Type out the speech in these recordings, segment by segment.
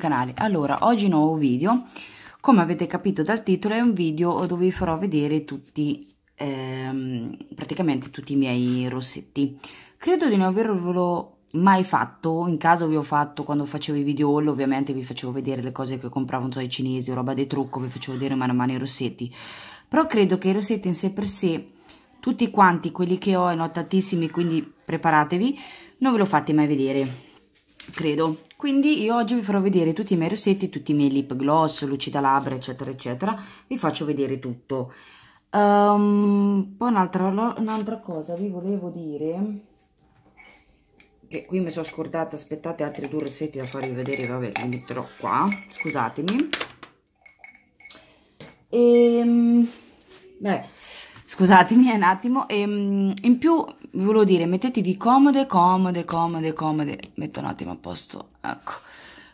canale allora oggi nuovo video come avete capito dal titolo è un video dove vi farò vedere tutti ehm, praticamente tutti i miei rossetti credo di non avervelo mai fatto in caso vi ho fatto quando facevo i video haul ovviamente vi facevo vedere le cose che compravo non so i cinesi o roba di trucco vi facevo vedere mano a mano i rossetti però credo che i rossetti in sé per sé tutti quanti quelli che ho ne ho tantissimi quindi preparatevi non ve lo fate mai vedere credo quindi io oggi vi farò vedere tutti i miei rossetti tutti i miei lip gloss lucida labbra eccetera eccetera vi faccio vedere tutto um, poi un'altra un cosa vi volevo dire che qui mi sono scordata aspettate altri due rossetti da farvi vedere vabbè li metterò qua scusatemi e ehm, beh scusatemi un attimo e, ehm, in più vi volevo dire, mettetevi comode, comode, comode, comode, metto un attimo a posto, ecco,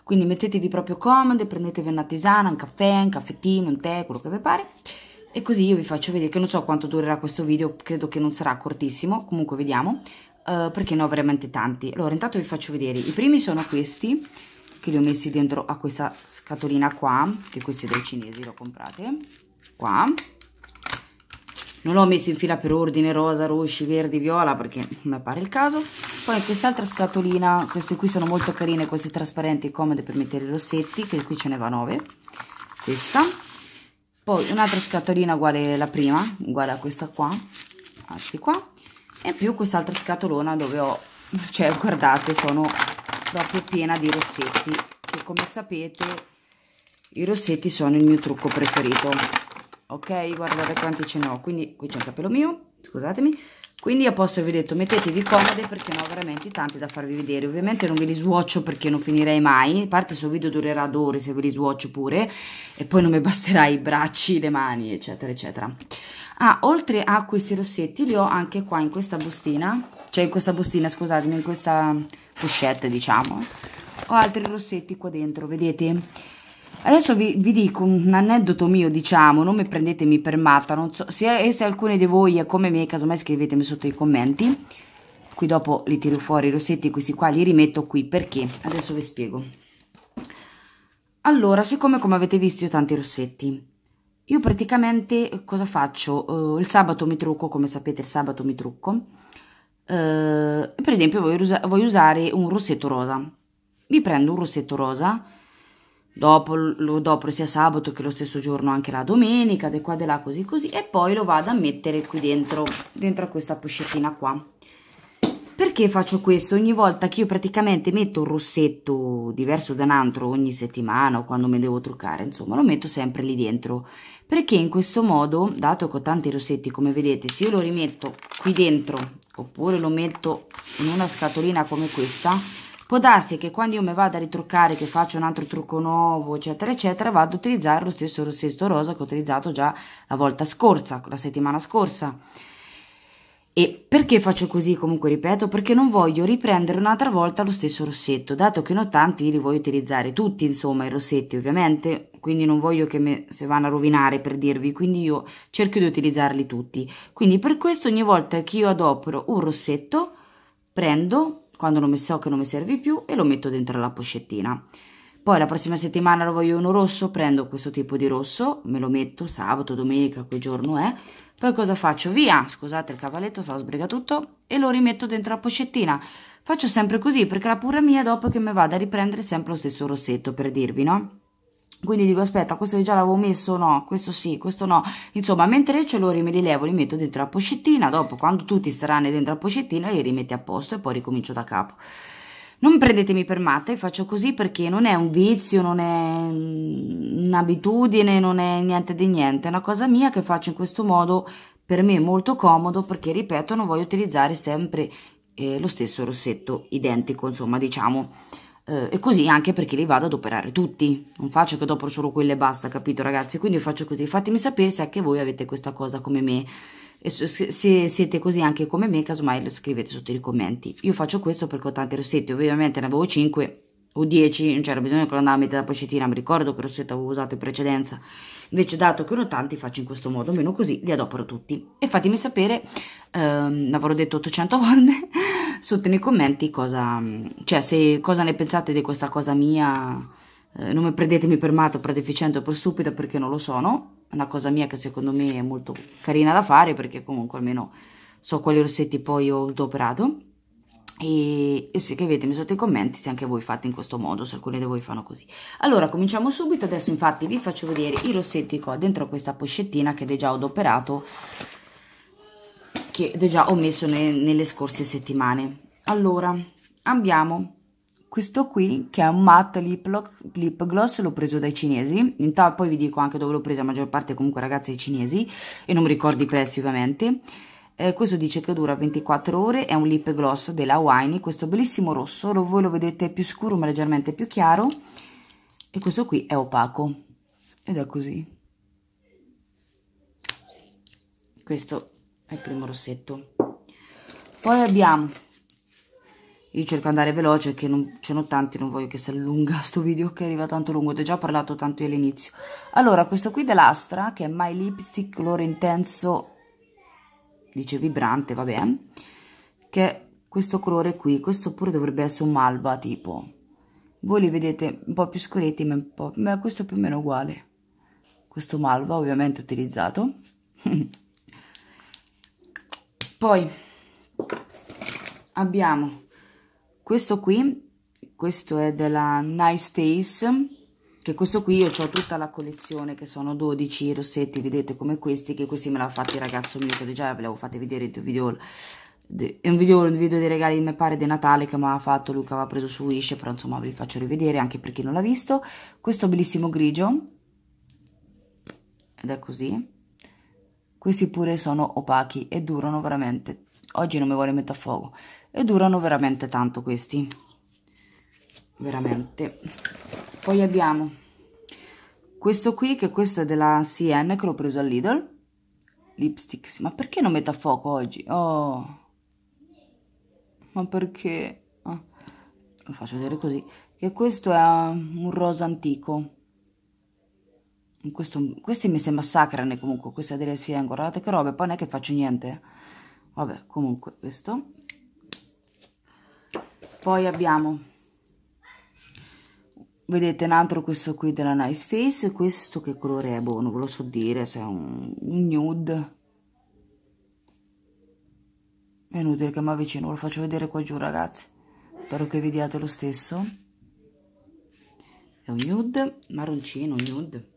quindi mettetevi proprio comode, prendetevi una tisana, un caffè, un caffettino, un tè, quello che vi pare, e così io vi faccio vedere, che non so quanto durerà questo video, credo che non sarà cortissimo, comunque vediamo, uh, perché ne ho veramente tanti, allora intanto vi faccio vedere, i primi sono questi, che li ho messi dentro a questa scatolina qua, che questi dai cinesi li l'ho comprate, qua, non l'ho messo in fila per ordine rosa, rosci, verdi, viola perché non mi pare il caso poi quest'altra scatolina, queste qui sono molto carine queste trasparenti comode per mettere i rossetti che qui ce ne va 9 questa poi un'altra scatolina uguale alla prima uguale a questa qua anzi qua e più quest'altra scatolona dove ho cioè guardate sono proprio piena di rossetti che come sapete i rossetti sono il mio trucco preferito ok? Guardate quanti ce ne ho, quindi qui c'è il capello mio, scusatemi. Quindi io posso vi ho detto mettetevi comode perché ne ho veramente tanti da farvi vedere. Ovviamente non ve li svuoccio perché non finirei mai, a parte questo video durerà due ore se ve li svuoccio pure e poi non mi basterà i bracci, le mani eccetera eccetera. Ah, oltre a questi rossetti li ho anche qua in questa bustina, cioè in questa bustina scusatemi, in questa pochette diciamo. Ho altri rossetti qua dentro, vedete? Adesso vi, vi, dico un aneddoto mio, diciamo, non mi prendetemi per matta, non so se, se alcuni di voi è come me, casomai scrivetemi sotto i commenti. Qui dopo li tiro fuori i rossetti, questi qua li rimetto qui, perché? Adesso vi spiego. Allora, siccome come avete visto io ho tanti rossetti, io praticamente eh, cosa faccio? Uh, il sabato mi trucco, come sapete il sabato mi trucco. Uh, per esempio voglio, voglio usare un rossetto rosa. Mi prendo un rossetto rosa dopo, lo dopo sia sabato che lo stesso giorno anche la domenica, di qua di là così così e poi lo vado a mettere qui dentro, dentro a questa puscettina qua. Perché faccio questo? Ogni volta che io praticamente metto un rossetto diverso da un altro ogni settimana o quando me devo truccare, insomma, lo metto sempre lì dentro. Perché in questo modo, dato che ho tanti rossetti, come vedete, se io lo rimetto qui dentro oppure lo metto in una scatolina come questa, Può darsi che quando io mi vado a ritruccare, che faccio un altro trucco nuovo, eccetera, eccetera, vado ad utilizzare lo stesso rossetto rosa che ho utilizzato già la volta scorsa, la settimana scorsa. E perché faccio così? Comunque ripeto, perché non voglio riprendere un'altra volta lo stesso rossetto, dato che ne ho tanti, li voglio utilizzare tutti, insomma, i rossetti ovviamente, quindi non voglio che me, se vanno a rovinare per dirvi, quindi io cerco di utilizzarli tutti. Quindi per questo ogni volta che io adopero un rossetto, prendo quando non mi so che non mi serve più e lo metto dentro la pochettina. Poi la prossima settimana lo voglio uno rosso, prendo questo tipo di rosso, me lo metto sabato, domenica, che giorno è. Poi cosa faccio? Via, scusate il cavalletto, stavo sbriga tutto, e lo rimetto dentro la pochettina. Faccio sempre così perché la pura mia dopo che mi vada a riprendere sempre lo stesso rossetto, per dirvi, no? quindi dico aspetta questo già l'avevo messo no questo sì questo no insomma mentre ce lo me li levo li metto dentro la pochettina dopo quando tutti staranno dentro la pochettina li rimetti a posto e poi ricomincio da capo non prendetemi per matta faccio così perché non è un vizio non è un'abitudine non è niente di niente è una cosa mia che faccio in questo modo per me è molto comodo perché ripeto non voglio utilizzare sempre eh, lo stesso rossetto identico insomma diciamo eh, e così anche perché li vado ad operare tutti, non faccio che dopo solo quelle e basta, capito ragazzi? Quindi faccio così, fatemi sapere se anche voi avete questa cosa come me, e se siete così anche come me, casomai lo scrivete sotto i commenti. Io faccio questo perché ho tanti rossetti, ovviamente ne avevo 5 o 10, non c'era bisogno che lo andavo a mettere la pocettina, mi ricordo che rossetto avevo usato in precedenza. Invece dato che ne ho tanti faccio in questo modo, meno così li adopero tutti. E fatemi sapere, ehm, l'avrò detto 800 volte sotto nei commenti cosa, mm, cioè, se, cosa ne pensate di questa cosa mia. Eh, non mi prendetemi per matto, per deficiente o per stupida perché non lo sono. È una cosa mia che secondo me è molto carina da fare perché comunque almeno so quali rossetti poi ho adoperato. E, e scrivetemi sotto i commenti se anche voi fate in questo modo, se alcuni di voi fanno così. Allora, cominciamo subito. Adesso infatti vi faccio vedere i rossetti qua dentro questa poscettina che ho già adoperato che già ho messo ne, nelle scorse settimane allora abbiamo questo qui che è un matte lip, lip gloss l'ho preso dai cinesi intanto poi vi dico anche dove l'ho presa, la maggior parte comunque ragazzi ai cinesi e non mi ricordo i prezzi ovviamente eh, questo dice che dura 24 ore è un lip gloss della Winey questo bellissimo rosso lo, voi lo vedete più scuro ma leggermente più chiaro e questo qui è opaco ed è così questo il primo rossetto poi abbiamo io cerco di andare veloce che non ce n'ho tanti non voglio che si allunga sto video che arriva tanto lungo ho già parlato tanto io all'inizio allora questo qui dell'Astra che è My Lipstick colore intenso dice vibrante va bene che è questo colore qui questo pure dovrebbe essere un malva tipo voi li vedete un po' più scuretti ma, un po', ma questo è più o meno uguale questo malva ovviamente utilizzato poi abbiamo questo qui questo è della nice face che questo qui io ho tutta la collezione che sono 12 rossetti vedete come questi che questi me l'ha fatti il ragazzo mio che già ve l'avevo fatti vedere in video è un video, un video dei regali mi pare di Natale che mi aveva fatto lui che aveva preso su Wish però insomma vi faccio rivedere anche per chi non l'ha visto questo bellissimo grigio ed è così questi pure sono opachi e durano veramente... Oggi non mi vuole mettere a fuoco. E durano veramente tanto questi. Veramente. Poi abbiamo questo qui, che questo è della CN, che l'ho preso al Lidl. Lipsticks. Ma perché non metto a fuoco oggi? Oh... Ma perché? Ah, lo faccio vedere così. Che questo è um, un rosa antico questo, questi mi si massacrano comunque, questa delle sian, guardate che roba poi non è che faccio niente. Vabbè, comunque questo. Poi abbiamo, vedete un altro questo qui della Nice Face, questo che colore è? buono boh, ve lo so dire, se è un, un nude. È inutile che mi avvicino, ve lo faccio vedere qua giù ragazzi. Spero che vediate lo stesso. È un nude, marroncino, nude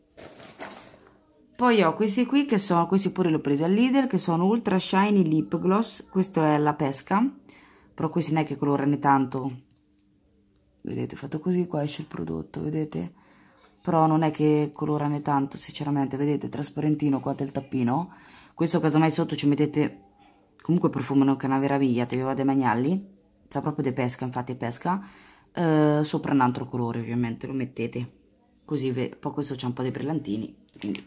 poi ho questi qui che sono, questi pure li ho presi al Lidl, che sono Ultra Shiny Lip Gloss, questo è la pesca, però questi non è che colorano tanto, vedete, fatto così qua esce il prodotto, vedete? Però non è che colorano tanto, sinceramente, vedete, trasparentino qua del tappino, questo casomai sotto ci mettete, comunque profumano che è una meraviglia, te viva dei magnalli, sa proprio di pesca, infatti pesca, eh, sopra un altro colore ovviamente, lo mettete, così, poi questo c'è un po' dei brillantini, quindi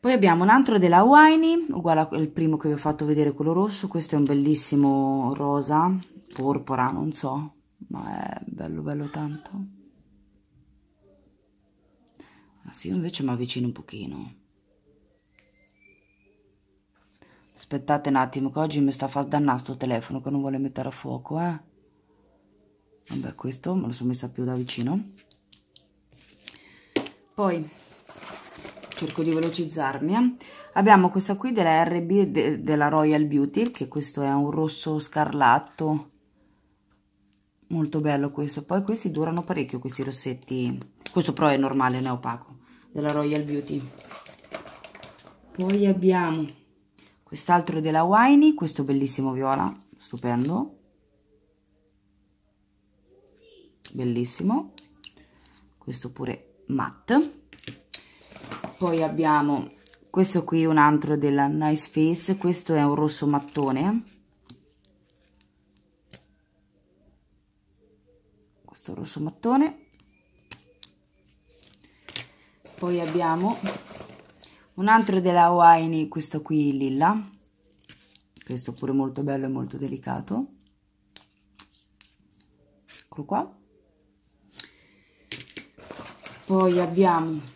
poi abbiamo un altro della Whiny, uguale al primo che vi ho fatto vedere, quello rosso. Questo è un bellissimo rosa, porpora, non so, ma è bello bello tanto. Ah sì, invece mi avvicino un pochino. Aspettate un attimo, che oggi mi sta fa dannare sto telefono, che non vuole mettere a fuoco, eh. Vabbè, questo me lo sono messa più da vicino. Poi cerco di velocizzarmi eh. abbiamo questa qui della RB de, della Royal Beauty che questo è un rosso scarlatto molto bello questo poi questi durano parecchio questi rossetti questo però è normale non è opaco della Royal Beauty poi abbiamo quest'altro della Winey questo bellissimo viola stupendo bellissimo questo pure matte poi abbiamo questo qui un altro della Nice Face questo è un rosso mattone questo rosso mattone poi abbiamo un altro della Wine questo qui lilla questo pure molto bello e molto delicato eccolo qua poi abbiamo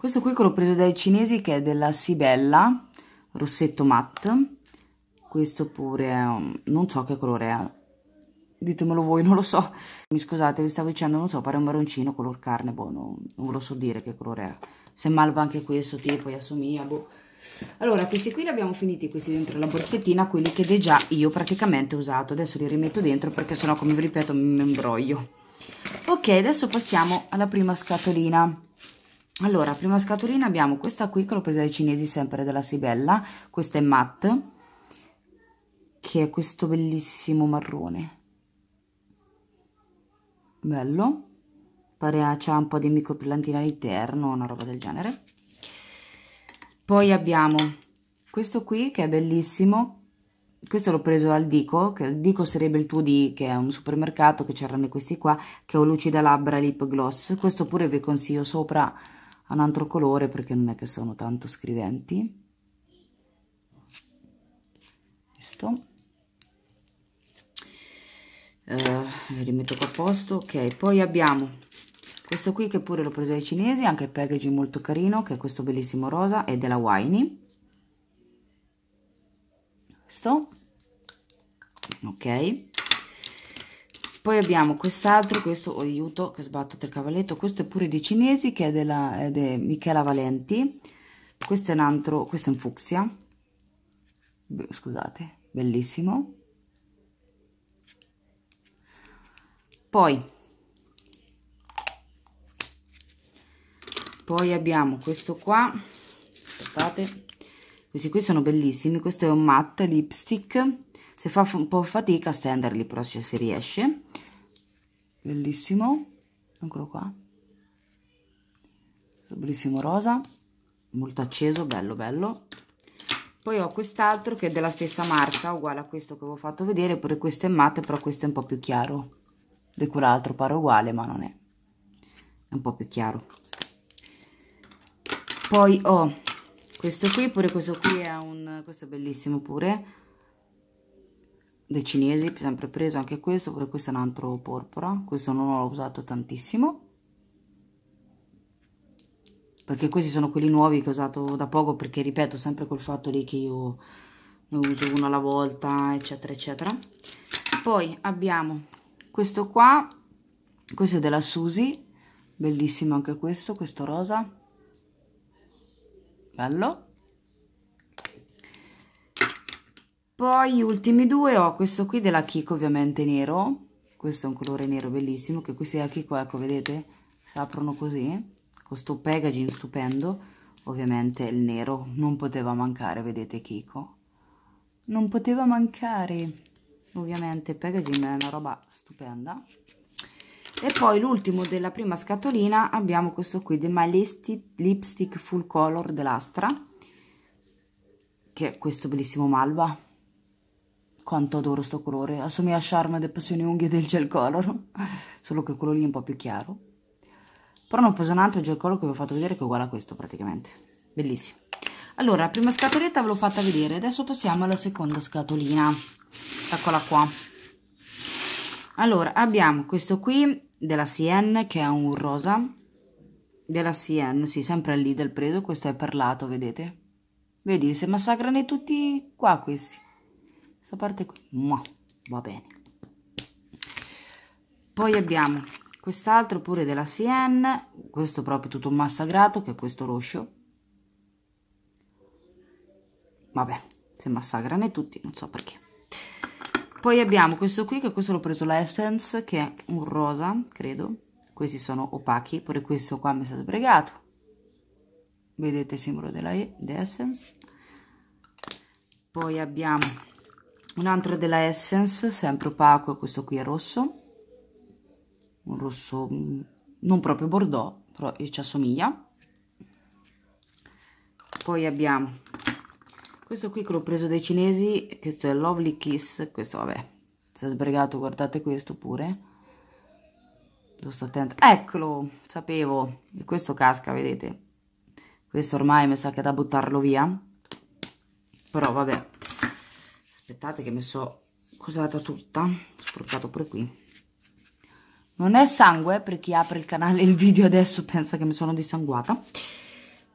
questo qui che l'ho preso dai cinesi che è della Sibella, rossetto matte. Questo pure, non so che colore è, ditemelo voi, non lo so. Mi scusate, vi stavo dicendo, non so, pare un marroncino, color carne, boh, no, non ve lo so dire che colore è. Se malva anche questo tipo, e assomiglia, boh. Allora, questi qui li abbiamo finiti, questi dentro la borsettina, quelli che già io praticamente ho usato. Adesso li rimetto dentro perché sennò, come vi ripeto, mi imbroglio. Ok, adesso passiamo alla prima scatolina allora prima scatolina abbiamo questa qui che l'ho presa dai cinesi sempre della Sibella questa è matte che è questo bellissimo marrone bello pare c'ha un po' di microplantina all'interno una roba del genere poi abbiamo questo qui che è bellissimo questo l'ho preso al Dico, che il Dico sarebbe il tuo D, che è un supermercato, che c'erano questi qua, che ho lucida labbra lip gloss, questo pure vi consiglio sopra un altro colore perché non è che sono tanto scriventi questo eh, rimetto qua a posto ok poi abbiamo questo qui che pure l'ho preso dai cinesi anche il packaging molto carino che è questo bellissimo rosa è della Winey questo ok poi abbiamo quest'altro, questo, oh, aiuto, che sbatto del cavalletto, questo è pure dei cinesi, che è della è de Michela Valenti. Questo è un altro, questo è un fucsia. Beh, scusate, bellissimo. Poi, poi abbiamo questo qua, aspettate, questi qui sono bellissimi, questo è un matte lipstick, se fa un po' fatica a stenderli però se si riesce bellissimo eccolo qua bellissimo rosa molto acceso bello bello poi ho quest'altro che è della stessa marca uguale a questo che vi ho fatto vedere pure questo è matte però questo è un po' più chiaro di quell'altro pare uguale ma non è è un po' più chiaro poi ho questo qui pure questo qui è un questo è bellissimo pure dei cinesi sempre preso anche questo pure questo è un altro porpora questo non l'ho usato tantissimo perché questi sono quelli nuovi che ho usato da poco perché ripeto sempre col fatto lì che io ne uso uno alla volta eccetera eccetera poi abbiamo questo qua questo è della Susi bellissimo anche questo questo rosa bello poi gli ultimi due ho questo qui della Kiko ovviamente nero questo è un colore nero bellissimo che questi della Kiko ecco vedete si aprono così con sto packaging stupendo ovviamente il nero non poteva mancare vedete Kiko non poteva mancare ovviamente il packaging è una roba stupenda e poi l'ultimo della prima scatolina abbiamo questo qui del My Lipstick, Lipstick Full Color dell'Astra che è questo bellissimo malva quanto adoro sto colore, assomiglia a Charme de Passione Unghie del gel color, solo che quello lì è un po' più chiaro. Però non ho preso un altro gel color che vi ho fatto vedere che è uguale a questo praticamente, bellissimo. Allora, prima scatoletta ve l'ho fatta vedere, adesso passiamo alla seconda scatolina, eccola qua. Allora, abbiamo questo qui della Sien che è un rosa, della Sien, sì, sempre lì del preso, questo è perlato, vedete? Vedi, si massacrano tutti qua questi questa parte qui ma va bene poi abbiamo quest'altro pure della Sien questo proprio tutto massacrato che è questo roscio vabbè se massacrane tutti non so perché poi abbiamo questo qui che questo l'ho preso la Essence che è un rosa credo questi sono opachi pure questo qua mi è stato pregato vedete il simbolo della e, Essence poi abbiamo un altro della Essence, sempre opaco, questo qui è rosso, un rosso mm, non proprio bordeaux, però ci assomiglia. Poi abbiamo questo qui che l'ho preso dai cinesi, questo è Lovely Kiss, questo vabbè, si è sbrigato, guardate questo pure. Lo sto attento, eccolo, sapevo, e questo casca, vedete. Questo ormai mi sa che è da buttarlo via, però vabbè, aspettate che ho messo cosata tutta ho spruzzato pure qui non è sangue per chi apre il canale il video adesso pensa che mi sono dissanguata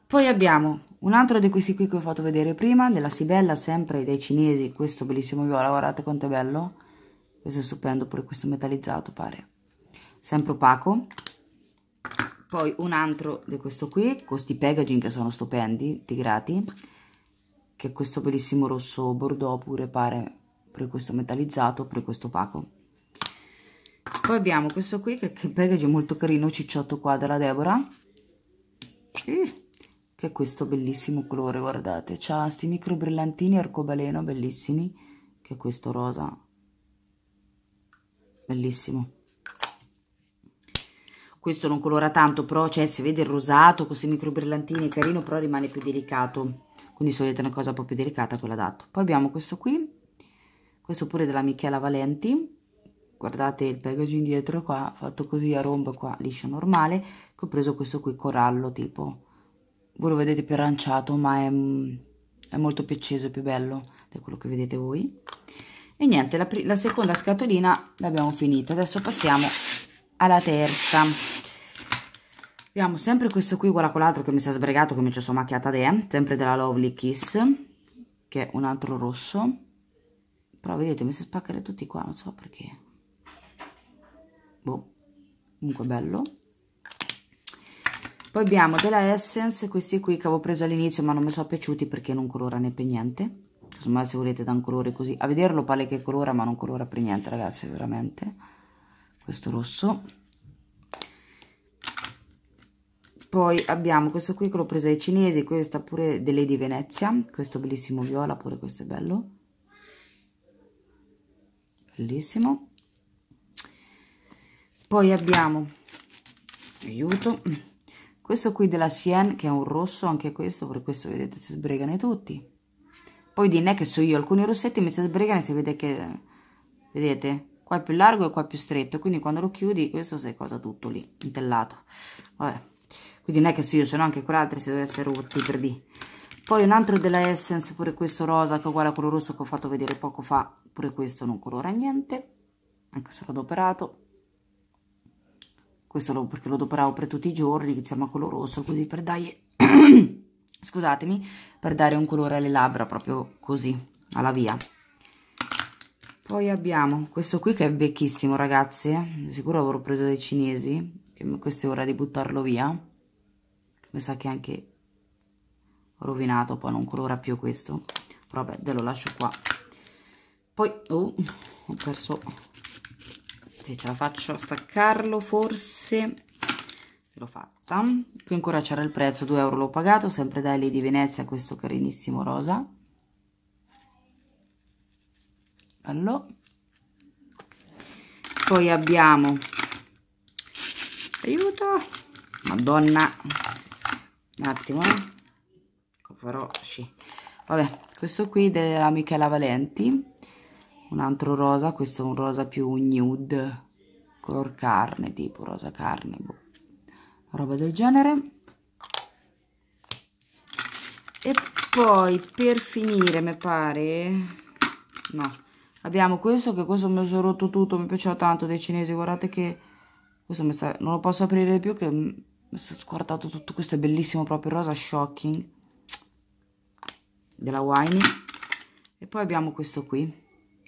poi abbiamo un altro di questi qui che ho fatto vedere prima della Sibella sempre dei cinesi questo bellissimo viola guardate quanto è bello questo è stupendo pure questo metallizzato pare sempre opaco poi un altro di questo qui con questi packaging che sono stupendi integrati che questo bellissimo rosso bordeaux pure pare pure questo metallizzato pure questo opaco poi abbiamo questo qui che, che package è molto carino cicciotto qua della Deborah che è questo bellissimo colore guardate c'ha questi micro brillantini arcobaleno bellissimi che è questo rosa bellissimo questo non colora tanto però cioè si vede il rosato con questi micro brillantini è carino però rimane più delicato quindi solita una cosa un po' più delicata quella dato poi abbiamo questo qui questo pure della Michela Valenti guardate il packaging dietro qua fatto così a rombo qua liscio normale che ho preso questo qui corallo tipo voi lo vedete più aranciato ma è, mm, è molto più acceso e più bello di quello che vedete voi e niente la, la seconda scatolina l'abbiamo finita adesso passiamo alla terza abbiamo sempre questo qui uguale a quell'altro che mi si è sbregato che mi ci sono macchiata de sempre della Lovely Kiss che è un altro rosso però vedete mi si spaccano tutti qua non so perché boh comunque bello poi abbiamo della Essence questi qui che avevo preso all'inizio ma non mi sono piaciuti perché non colorano per niente insomma se volete da un colore così a vederlo pare che colora ma non colora per niente ragazzi veramente questo rosso poi abbiamo questo qui che l'ho preso ai cinesi questa pure delle di Venezia questo bellissimo viola pure questo è bello bellissimo poi abbiamo aiuto questo qui della Sien che è un rosso anche questo per questo vedete si sbregano tutti poi di ne che so io alcuni rossetti mi si sbregano e si vede che vedete qua è più largo e qua è più stretto quindi quando lo chiudi questo sei cosa tutto lì intellato vabbè quindi non è che se io ce l'ho anche quell'altra si dovesse rotti per di poi un altro della Essence pure questo rosa che è uguale a quello rosso che ho fatto vedere poco fa pure questo non colora niente anche se l'ho adoperato questo lo, perché lo adoperavo per tutti i giorni iniziamo a color rosso così per dare scusatemi per dare un colore alle labbra proprio così alla via poi abbiamo questo qui che è vecchissimo ragazzi eh. sicuro avrò preso dai cinesi che questa è ora di buttarlo via mi sa che anche rovinato poi non colora più questo però vabbè ve lo lascio qua poi oh, ho perso se ce la faccio a staccarlo forse l'ho fatta qui ancora c'era il prezzo 2 euro l'ho pagato sempre da Eli di Venezia questo carinissimo rosa allora poi abbiamo aiuto madonna un attimo farò eh. sì vabbè questo qui della Michela Valenti un altro rosa questo è un rosa più nude color carne tipo rosa carne boh. roba del genere e poi per finire mi pare no abbiamo questo che questo mi sono rotto tutto mi piaceva tanto dei cinesi guardate che questo mi sta... non lo posso aprire più che mi sono squartato tutto. Questo è bellissimo proprio rosa shocking della Winey. E poi abbiamo questo qui,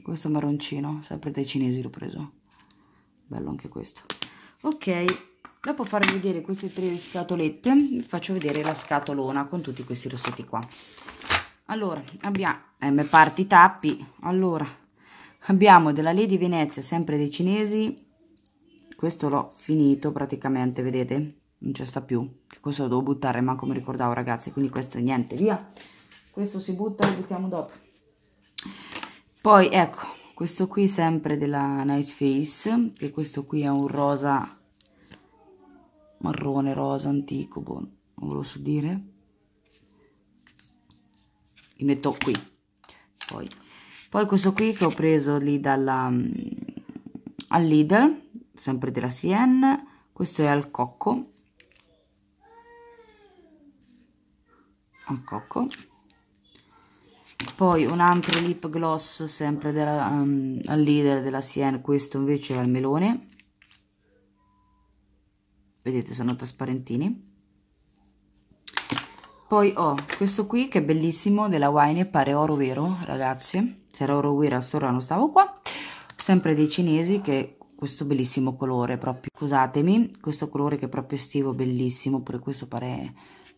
questo marroncino, sempre dai cinesi l'ho preso. Bello anche questo. Ok, dopo farvi vedere queste tre scatolette, vi faccio vedere la scatolona con tutti questi rossetti qua. Allora, abbiamo M eh, Party Tappi. Allora, abbiamo della Lady Venezia, sempre dei cinesi, questo l'ho finito praticamente vedete non c'è sta più che questo lo devo buttare ma come ricordavo ragazzi quindi questo niente via questo si butta lo buttiamo dopo poi ecco questo qui sempre della nice face che questo qui è un rosa marrone rosa antico boh, non ve lo so dire li metto qui poi, poi questo qui che ho preso lì dalla mm, al Lidl sempre della Sienne questo è al cocco al cocco poi un altro lip gloss sempre della, um, al leader della Sienne questo invece è al melone vedete sono trasparentini poi ho oh, questo qui che è bellissimo della Wine pare oro vero ragazzi se era oro vero a Storano stavo qua sempre dei cinesi che questo bellissimo colore proprio, scusatemi, questo colore che è proprio estivo, bellissimo, pure questo pare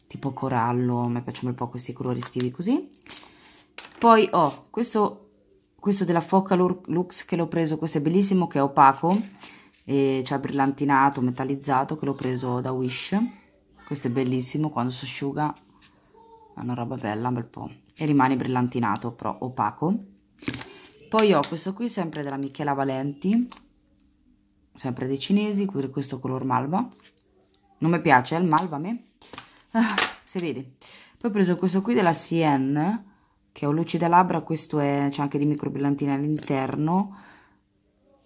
tipo corallo, a me piacciono un po' questi colori estivi così. Poi ho questo, questo della Foca Lux che l'ho preso, questo è bellissimo, che è opaco, e cioè brillantinato, metallizzato, che l'ho preso da Wish. Questo è bellissimo, quando si asciuga è una roba bella, un bel po'. E rimane brillantinato, però opaco. Poi ho questo qui, sempre della Michela Valenti, sempre dei cinesi, questo color malva, non mi piace, eh, il malva a me, ah, si vede. Poi ho preso questo qui della CN, che è un lucida labbra, questo è, c'è anche di microbillantina all'interno,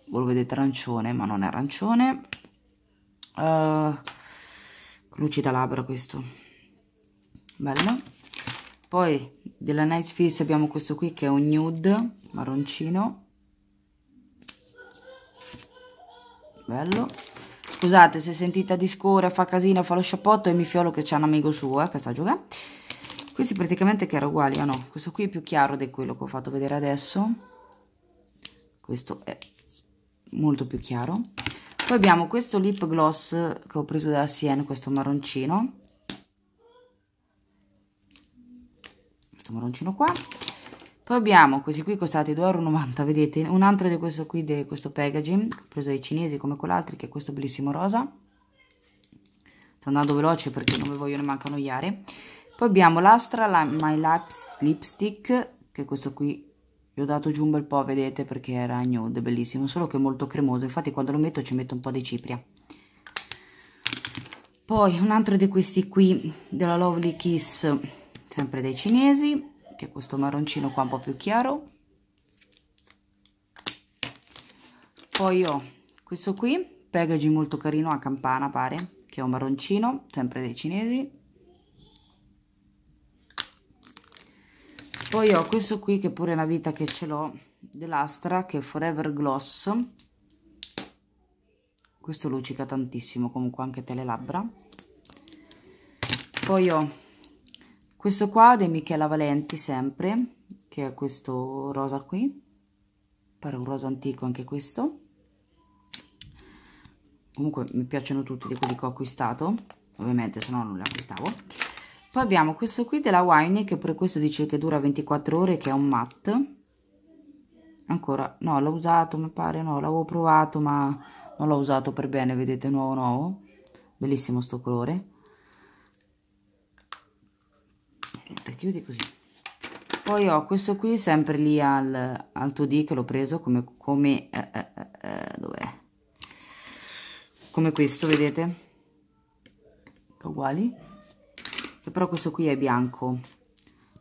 voi lo vedete arancione, ma non è arancione, uh, lucida labbra questo, bello. Poi della Nice Fizz abbiamo questo qui che è un nude, marroncino, bello scusate se sentite a discorre fa casino fa lo sciappotto e mi fiolo che c'è un amico suo eh, che sta giocando eh. questi praticamente che era uguali ah no questo qui è più chiaro di quello che ho fatto vedere adesso questo è molto più chiaro poi abbiamo questo lip gloss che ho preso dalla Sien questo marroncino questo marroncino qua poi abbiamo questi qui costati 2,90 euro vedete un altro di questo qui di questo packaging preso dai cinesi come quell'altro che è questo bellissimo rosa sto andando veloce perché non mi voglio neanche annoiare poi abbiamo l'astra my lipstick che è questo qui gli ho dato giù un bel po', vedete, perché era nude, bellissimo, solo che è molto cremoso, infatti quando lo metto ci metto un po' di cipria. Poi un altro di questi qui, della Lovely Kiss, sempre dei cinesi, che è questo marroncino qua un po' più chiaro poi ho questo qui packaging molto carino a campana pare che è un marroncino sempre dei cinesi poi ho questo qui che pure è una vita che ce l'ho dell'Astra che è Forever Gloss questo luccica tantissimo comunque anche te le labbra poi ho questo qua di Michela Valenti sempre che è questo rosa qui pare un rosa antico anche questo comunque mi piacciono tutti di quelli che ho acquistato ovviamente se no non li acquistavo poi abbiamo questo qui della Winey che per questo dice che dura 24 ore che è un matte ancora no l'ho usato mi pare no l'avevo provato ma non l'ho usato per bene vedete nuovo nuovo bellissimo sto colore chiudi così poi ho questo qui sempre lì al, al tuo D che l'ho preso come, come eh, eh, eh, eh come questo vedete uguali e però questo qui è bianco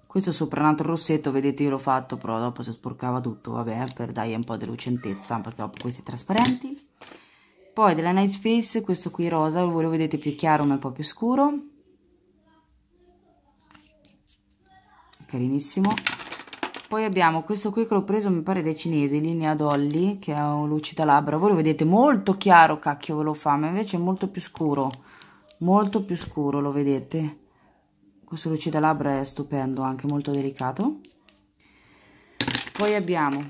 questo sopra un altro rossetto vedete io l'ho fatto però dopo si sporcava tutto vabbè per dare un po' di lucentezza perché ho questi trasparenti poi della Nice Face questo qui rosa voi lo vedete più chiaro ma un po' più scuro carinissimo poi abbiamo questo qui che l'ho preso mi pare dai cinesi linea dolly che è un lucida labbra voi lo vedete molto chiaro cacchio ve lo fa ma invece è molto più scuro molto più scuro lo vedete questo lucida labbra è stupendo anche molto delicato poi abbiamo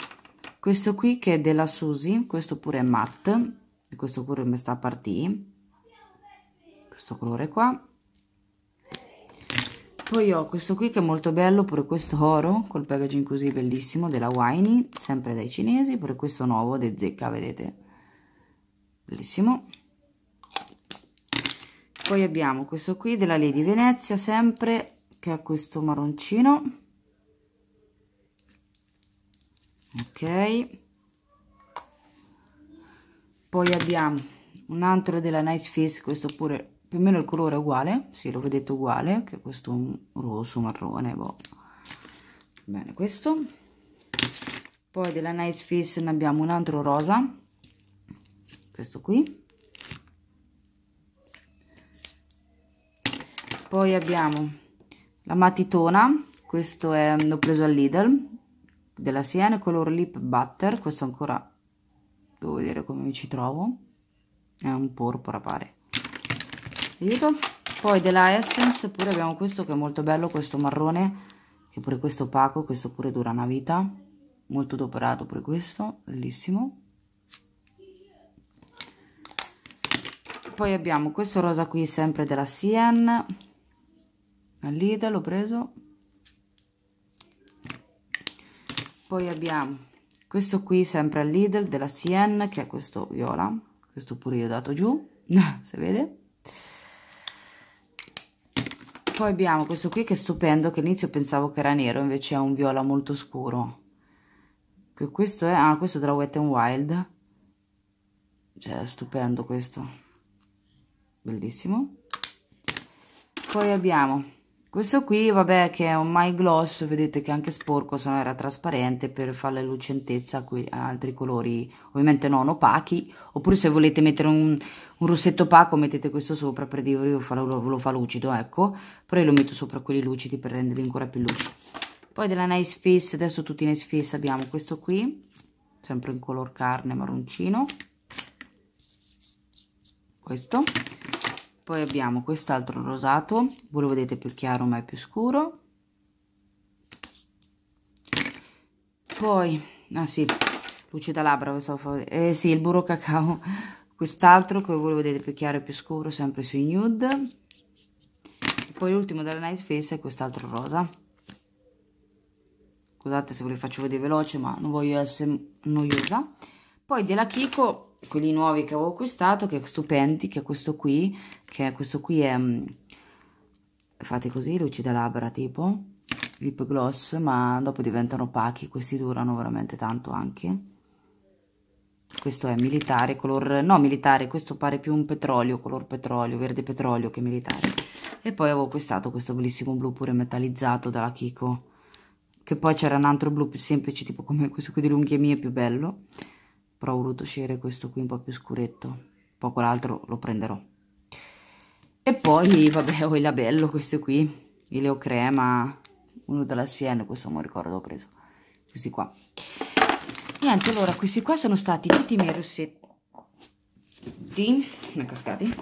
questo qui che è della Susi questo pure è matte questo pure mi sta a partire questo colore qua poi ho questo qui che è molto bello, pure questo oro, col packaging così bellissimo, della Winey, sempre dai cinesi, pure questo nuovo, de zecca, vedete? Bellissimo. Poi abbiamo questo qui della Lady Venezia, sempre, che ha questo marroncino. Ok. Poi abbiamo un altro della Nice Face, questo pure più o meno il colore è uguale, sì lo vedete uguale, che questo è un rosso marrone, boh. Bene, questo. Poi della Nice Fizz ne abbiamo un altro rosa, questo qui. Poi abbiamo la matitona, questo è, l'ho preso al Lidl, della Siena, color lip butter, questo ancora, devo vedere come mi ci trovo, è un porpora pare aiuto poi della Essence pure abbiamo questo che è molto bello questo marrone che pure questo opaco questo pure dura una vita molto adoperato pure questo bellissimo poi abbiamo questo rosa qui sempre della Sien all'Ida l'ho preso poi abbiamo questo qui sempre al Lidl della Sien che è questo viola questo pure io ho dato giù se vede poi abbiamo questo qui che è stupendo che all'inizio pensavo che era nero invece è un viola molto scuro che questo è ah questo è della wet n wild cioè è stupendo questo bellissimo poi abbiamo questo qui vabbè che è un my gloss vedete che è anche sporco se no era trasparente per fare lucentezza a altri colori ovviamente non opachi oppure se volete mettere un, un rossetto opaco mettete questo sopra per dire io lo, lo, lo fa lucido ecco però io lo metto sopra quelli lucidi per renderli ancora più lucidi poi della Nice Face adesso tutti i Nice Face abbiamo questo qui sempre in color carne marroncino questo poi abbiamo quest'altro rosato voi lo vedete più chiaro ma è più scuro poi ah sì lucida labbra eh sì il burro cacao quest'altro che voi lo vedete più chiaro e più scuro sempre sui nude poi l'ultimo della nice face è quest'altro rosa scusate se ve lo faccio vedere veloce ma non voglio essere noiosa poi della Kiko quelli nuovi che avevo acquistato, che è stupendi, che è questo qui, che è questo qui è, mm, fate così, lucida labbra tipo, lip gloss, ma dopo diventano opachi, questi durano veramente tanto anche. Questo è militare, color, no militare, questo pare più un petrolio, color petrolio, verde petrolio che militare. E poi avevo acquistato questo bellissimo blu pure metallizzato dalla Kiko, che poi c'era un altro blu più semplice, tipo come questo qui di lunghie mie, più bello però ho voluto scegliere questo qui un po' più scuretto, poco l'altro lo prenderò. E poi, vabbè, ho il labello questo qui, il Leo Crema, uno della CN, questo non ricordo, l'ho preso, questi qua. Niente, allora, questi qua sono stati tutti i miei rossetti, ne cascati,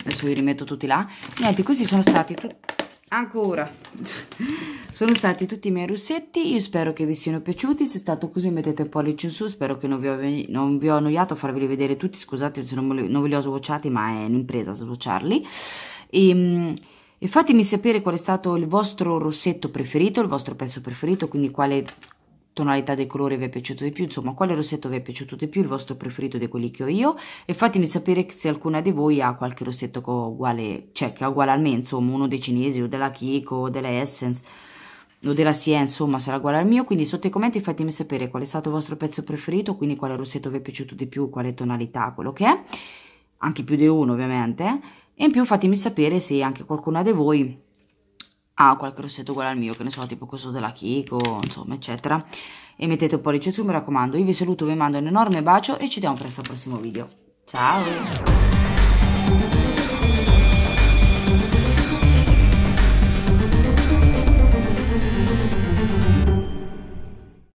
adesso li rimetto tutti là. Niente, questi sono stati tutti ancora sono stati tutti i miei rossetti io spero che vi siano piaciuti se è stato così mettete un pollice in su spero che non vi ho, non vi ho annoiato a farveli vedere tutti scusate se non, non ve li ho svociati ma è un'impresa svociarli e, ehm, e fatemi sapere qual è stato il vostro rossetto preferito il vostro pezzo preferito quindi quale tonalità del colore vi è piaciuto di più, insomma quale rossetto vi è piaciuto di più, il vostro preferito di quelli che ho io e fatemi sapere se alcuna di voi ha qualche rossetto che ho uguale, cioè che ha uguale a me, insomma uno dei cinesi o della Kiko o della Essence o della Sien, insomma sarà uguale al mio, quindi sotto i commenti fatemi sapere qual è stato il vostro pezzo preferito, quindi quale rossetto vi è piaciuto di più, quale tonalità, quello che è, anche più di uno ovviamente, e in più fatemi sapere se anche qualcuna di voi ha ah, qualche rossetto uguale al mio, che ne so, tipo questo della Kiko, insomma, eccetera. E mettete un pollice su, mi raccomando. Io vi saluto, vi mando un enorme bacio e ci vediamo presto al prossimo video. Ciao!